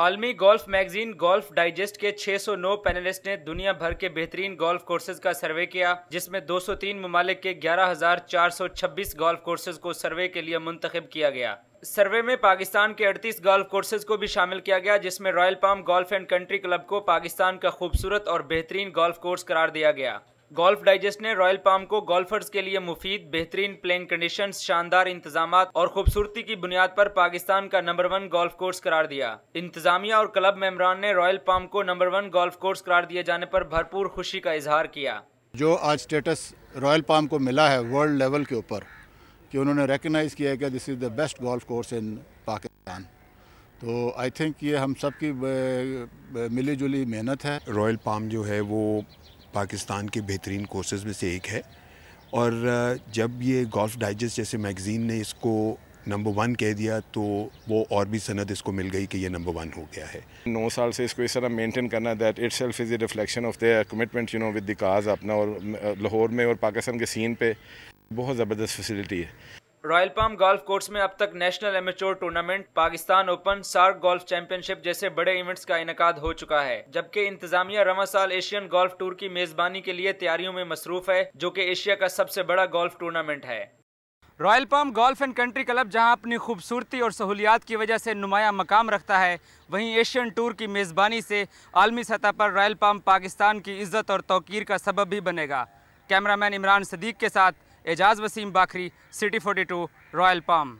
आलमी golf magazine golf digest के 609 panelist ने दुनिया भर के बेहतरीन गोल्फ कोर्सेज का सर्वे किया जिसमें 203 ममालिक के ग्यारह हज़ार चार सौ छब्बीस गोल्फ कोर्सेज को सर्वे के लिए मुंतखब किया गया सर्वे में पाकिस्तान के 38 गोल्फ कोर्सेज को भी शामिल किया गया जिसमें royal palm golf and country club को पाकिस्तान का खूबसूरत और बेहतरीन गोल्फ कोर्स करार दिया गया गोल्फ डाइजेस्ट ने रॉयल पाम को गोल्फर्स के लिए मुफीद बेहतरीन प्लेइंग कंडीशन शानदार इंतजाम और खूबसूरती की बुनियाद पर पाकिस्तान का नंबर वन गोल्फ कोर्स करार दिया इंतजामिया और क्लब मेम्बरान ने रॉयल पाम को नंबर वन गोल्फ कोर्स करार दिए जाने पर भरपूर खुशी का इजहार किया जो आज स्टेटस रॉयल पाम को मिला है वर्ल्ड लेवल के ऊपर कि उन्होंने रिकगनाइज़ किया कि this is the best golf course in Pakistan तो आई थिंक ये हम सब की मिली जुली मेहनत है रॉयल पाम जो है वो पाकिस्तान के बेहतरीन कोर्सेज में से एक है और जब ये गोल्फ डाइजेस्ट जैसे मैगज़ीन ने इसको नंबर वन कह दिया तो वो और भी सनद इसको मिल गई कि ये नंबर वन हो गया है नौ साल से इसको इस तरह मेंटेन करना that itself is a reflection of their commitment you know with the cause अपना और लाहौर में और पाकिस्तान के सीन पे बहुत ज़बरदस्त फैसिलिटी है रॉयल पाम गोल्फ कोर्स में अब तक national amateur tournament Pakistan open SAARC golf championship जैसे बड़े इवेंट्स का इनका हो चुका है जबकि इंतजामिया रवा साल एशियन गोल्फ टूर की मेजबानी के लिए तैयारियों में मसरूफ है जो की एशिया का सबसे बड़ा गोल्फ टूर्नामेंट है royal palm golf and country club जहां अपनी खूबसूरती और सहूलियात की वजह से नुमाया मकाम रखता है वहीं एशियन टूर की मेज़बानी से आलमी सतह पर रॉयल पाम पाकिस्तान की इज्जत और तोकीर का सबब भी बनेगा कैमरामैन इमरान सदीक के साथ Ejaz Waseem Bakhri city 42 royal palm